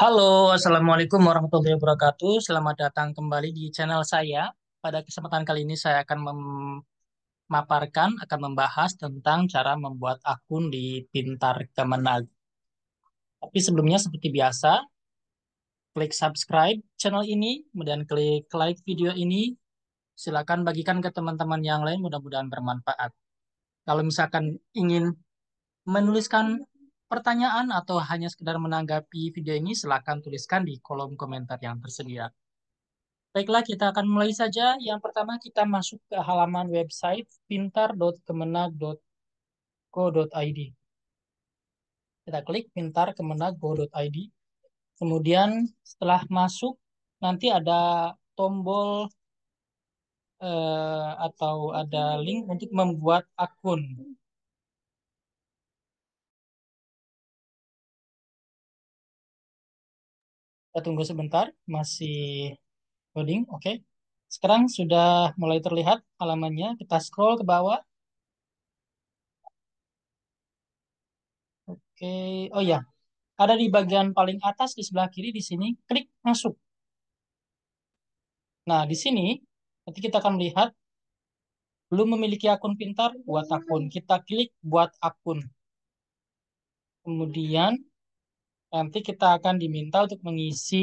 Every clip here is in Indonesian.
Halo, Assalamualaikum warahmatullahi wabarakatuh. Selamat datang kembali di channel saya. Pada kesempatan kali ini saya akan memaparkan, akan membahas tentang cara membuat akun di Pintar Kemenag. Tapi sebelumnya seperti biasa, klik subscribe channel ini, kemudian klik like video ini. Silakan bagikan ke teman-teman yang lain, mudah-mudahan bermanfaat. Kalau misalkan ingin menuliskan pertanyaan atau hanya sekedar menanggapi video ini, silakan tuliskan di kolom komentar yang tersedia. Baiklah, kita akan mulai saja. Yang pertama, kita masuk ke halaman website pintar.kemenag.go.id. Kita klik pintar.kemenag.go.id. Kemudian setelah masuk, nanti ada tombol eh, atau ada link untuk membuat akun. Kita tunggu sebentar, masih loading. Oke. Okay. Sekarang sudah mulai terlihat halamannya. Kita scroll ke bawah. Oke. Okay. Oh ya. Ada di bagian paling atas di sebelah kiri di sini klik masuk. Nah, di sini nanti kita akan melihat belum memiliki akun pintar, buat akun. Kita klik buat akun. Kemudian nanti kita akan diminta untuk mengisi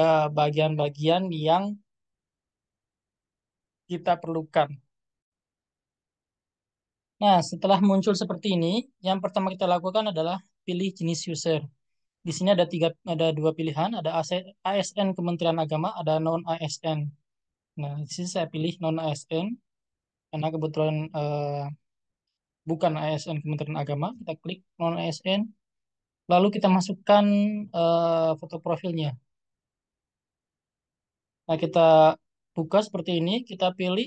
eh, bagian-bagian uh, yang kita perlukan. Nah, setelah muncul seperti ini, yang pertama kita lakukan adalah pilih jenis user. Di sini ada tiga, ada dua pilihan, ada ASN Kementerian Agama, ada non ASN. Nah, di sini saya pilih non ASN karena kebetulan uh, bukan ASN Kementerian Agama. Kita klik non ASN. Lalu kita masukkan uh, foto profilnya. Nah, kita buka seperti ini, kita pilih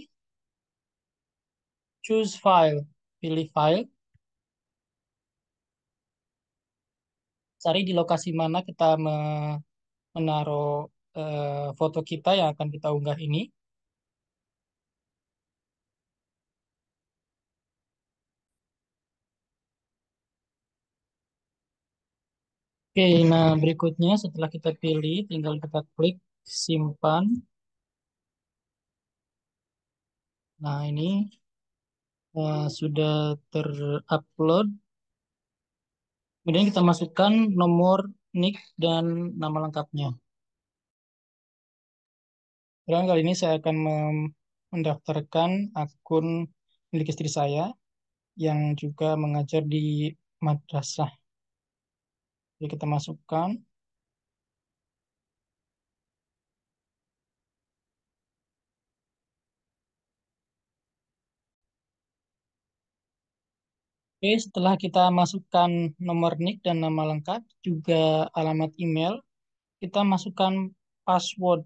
choose file, pilih file. Cari di lokasi mana kita menaruh eh, foto kita yang akan kita unggah ini. Oke, nah berikutnya setelah kita pilih, tinggal kita klik simpan. Nah ini uh, sudah terupload. Kemudian kita masukkan nomor nick dan nama lengkapnya. Sekarang kali ini saya akan mendaftarkan akun milik istri saya yang juga mengajar di madrasah. Jadi ya, kita masukkan. Oke, setelah kita masukkan nomor nik dan nama lengkap, juga alamat email, kita masukkan password.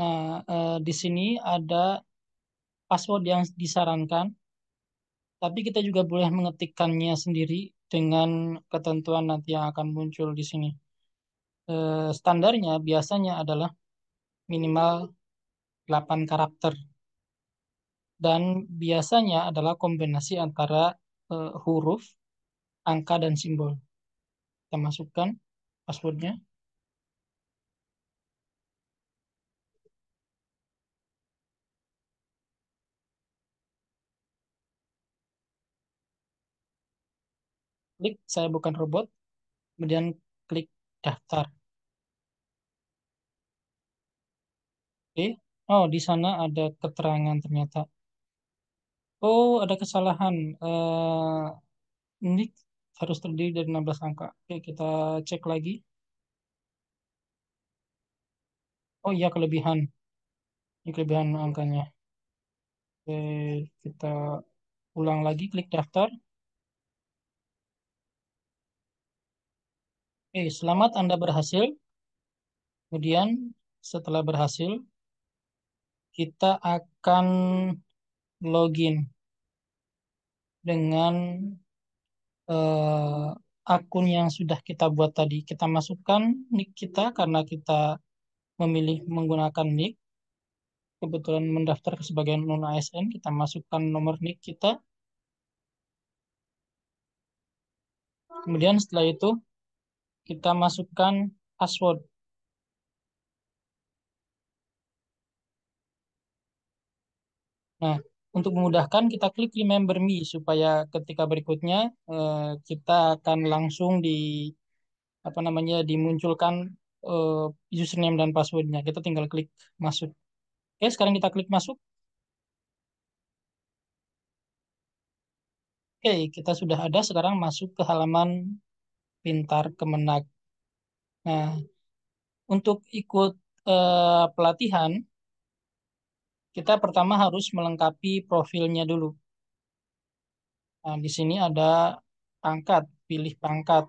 Nah, eh, di sini ada password yang disarankan, tapi kita juga boleh mengetikkannya sendiri dengan ketentuan nanti yang akan muncul di sini. Eh, standarnya biasanya adalah minimal 8 karakter. Dan biasanya adalah kombinasi antara eh, huruf, angka, dan simbol. Kita masukkan passwordnya. klik saya bukan robot, kemudian klik daftar. Oke. Oh, di sana ada keterangan ternyata. Oh, ada kesalahan. Uh, eh, ini harus terdiri dari 16 angka. Oke, kita cek lagi. Oh iya, kelebihan. Ini kelebihan angkanya. Oke, kita ulang lagi, klik daftar. Oke, selamat Anda berhasil. Kemudian setelah berhasil, kita akan login dengan eh, akun yang sudah kita buat tadi. Kita masukkan nick kita karena kita memilih menggunakan nick. Kebetulan mendaftar sebagai non ASN, kita masukkan nomor nick kita. Kemudian setelah itu kita masukkan password. Nah, untuk memudahkan kita klik remember me supaya ketika berikutnya eh, kita akan langsung di apa namanya dimunculkan eh, username dan passwordnya. Kita tinggal klik masuk. Oke, sekarang kita klik masuk. Oke, kita sudah ada. Sekarang masuk ke halaman pintar kemenak. Nah, untuk ikut eh, pelatihan, kita pertama harus melengkapi profilnya dulu. Nah, di sini ada pangkat, pilih pangkat.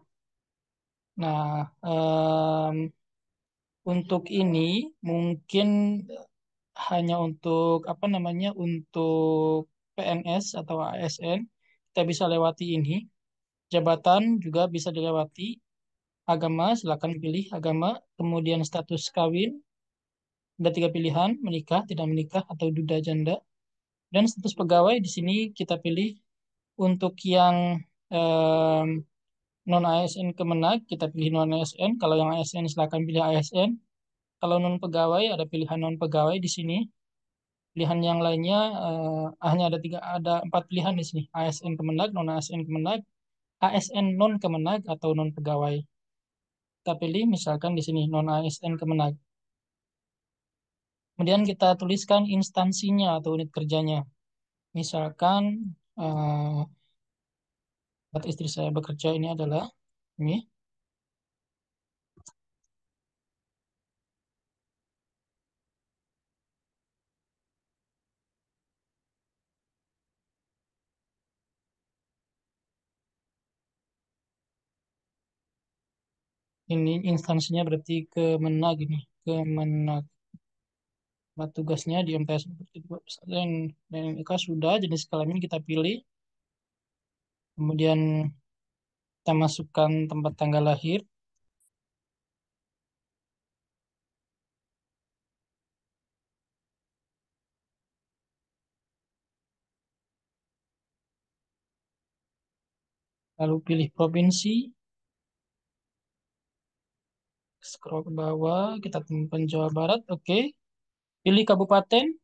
Nah, eh, untuk ini mungkin hanya untuk apa namanya untuk PNS atau ASN kita bisa lewati ini jabatan juga bisa dilewati agama silakan pilih agama kemudian status kawin ada tiga pilihan menikah tidak menikah atau duda janda dan status pegawai di sini kita pilih untuk yang eh, non ASN kemenag kita pilih non ASN kalau yang ASN silakan pilih ASN kalau non pegawai ada pilihan non pegawai di sini pilihan yang lainnya eh, hanya ada tiga ada empat pilihan di sini ASN kemenag non ASN kemenag ASN non Kemenag atau non pegawai. Kita pilih misalkan di sini non ASN Kemenag. Kemudian kita tuliskan instansinya atau unit kerjanya. Misalkan uh, istri saya bekerja ini adalah ini ini instansinya berarti Kemenag ini Kemenag nah, tugasnya di MTS dan dan sudah jenis kelamin kita pilih kemudian kita masukkan tempat tanggal lahir lalu pilih provinsi scroll ke bawah, kita temukan Jawa Barat, oke. Okay. Pilih kabupaten,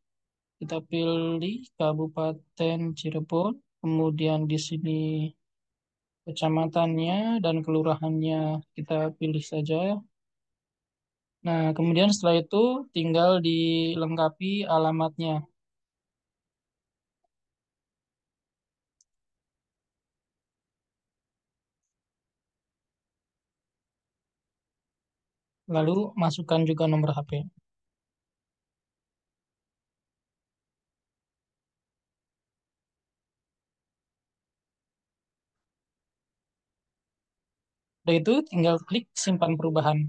kita pilih Kabupaten Cirebon, kemudian di sini kecamatannya dan kelurahannya kita pilih saja. Nah, kemudian setelah itu tinggal dilengkapi alamatnya. lalu masukkan juga nomor HP. Setelah itu tinggal klik simpan perubahan.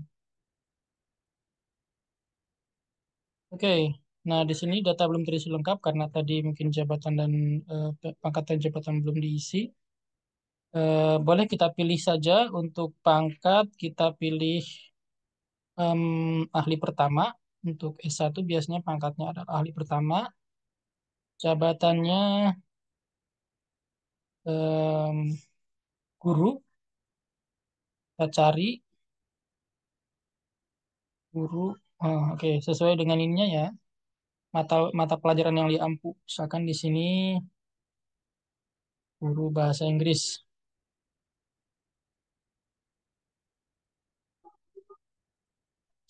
Oke, nah di sini data belum terisi lengkap karena tadi mungkin jabatan dan uh, eh, pangkat jabatan belum diisi. Uh, boleh kita pilih saja untuk pangkat kita pilih um, ahli pertama. Untuk S1 biasanya pangkatnya adalah ahli pertama. Jabatannya um, guru. Kita cari guru. Oh, Oke, okay. sesuai dengan ininya ya. Mata mata pelajaran yang diampu. Misalkan di sini guru bahasa Inggris.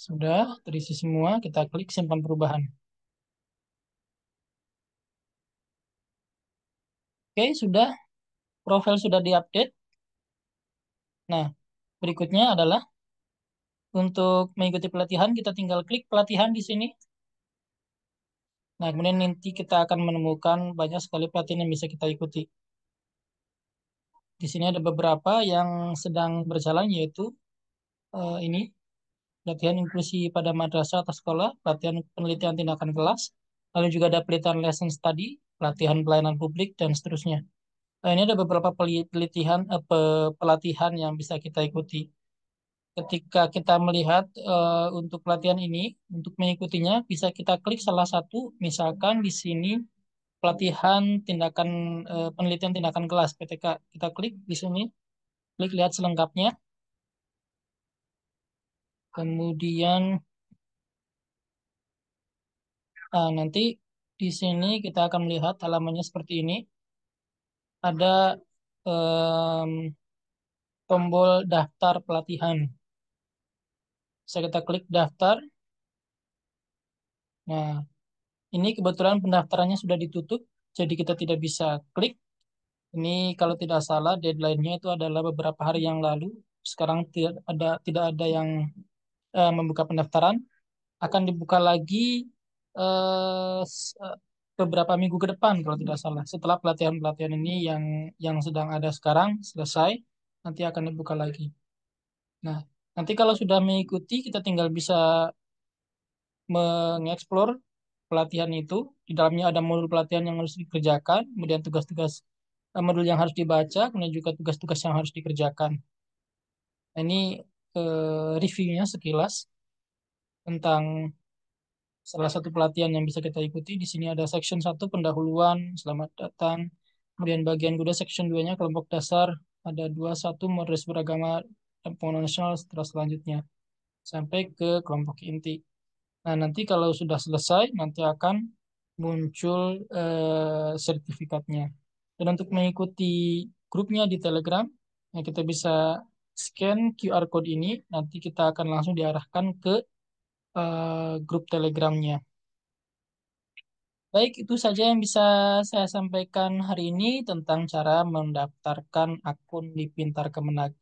Sudah terisi semua, kita klik simpan perubahan. Oke, sudah. Profil sudah diupdate. Nah, berikutnya adalah untuk mengikuti pelatihan, kita tinggal klik pelatihan di sini. Nah, kemudian nanti kita akan menemukan banyak sekali pelatihan yang bisa kita ikuti. Di sini ada beberapa yang sedang berjalan, yaitu uh, ini latihan inklusi pada madrasah atau sekolah, latihan penelitian tindakan kelas, lalu juga ada pelatihan lesson study, pelatihan pelayanan publik, dan seterusnya. Nah, ini ada beberapa pelatihan, eh, pelatihan yang bisa kita ikuti. Ketika kita melihat eh, untuk pelatihan ini, untuk mengikutinya, bisa kita klik salah satu, misalkan di sini pelatihan tindakan eh, penelitian tindakan kelas, PTK. Kita klik di sini, klik lihat selengkapnya. Kemudian uh, nanti di sini kita akan melihat halamannya seperti ini. Ada um, tombol daftar pelatihan. saya kita klik daftar. Nah, ini kebetulan pendaftarannya sudah ditutup, jadi kita tidak bisa klik. Ini kalau tidak salah deadline-nya itu adalah beberapa hari yang lalu. Sekarang tidak ada tidak ada yang uh, membuka pendaftaran akan dibuka lagi uh, beberapa minggu ke depan kalau tidak hmm. salah setelah pelatihan-pelatihan ini yang yang sedang ada sekarang selesai nanti akan dibuka lagi. Nah, nanti kalau sudah mengikuti kita tinggal bisa mengeksplor pelatihan itu. Di dalamnya ada modul pelatihan yang harus dikerjakan, kemudian tugas-tugas modul yang harus dibaca, kemudian juga tugas-tugas yang harus dikerjakan. Nah, ini uh, reviewnya sekilas tentang salah satu pelatihan yang bisa kita ikuti. Di sini ada section 1 pendahuluan, selamat datang. Kemudian bagian kuda section 2-nya kelompok dasar, ada 21 modres beragama dan pengenalan nasional setelah selanjutnya sampai ke kelompok inti. Nah, nanti kalau sudah selesai nanti akan muncul eh, sertifikatnya. Dan untuk mengikuti grupnya di Telegram, ya kita bisa scan QR code ini, nanti kita akan langsung diarahkan ke uh, grup Telegramnya. Baik, itu saja yang bisa saya sampaikan hari ini tentang cara mendaftarkan akun di Pintar Kemenag.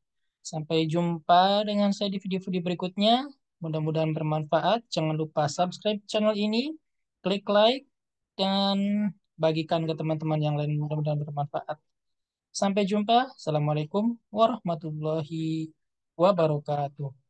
Sampai jumpa dengan saya di video-video berikutnya. Mudah-mudahan bermanfaat. Jangan lupa subscribe channel ini, klik like, dan bagikan ke teman-teman yang lain. Mudah-mudahan bermanfaat. Sampai jumpa. Assalamualaikum warahmatullahi wabarakatuh.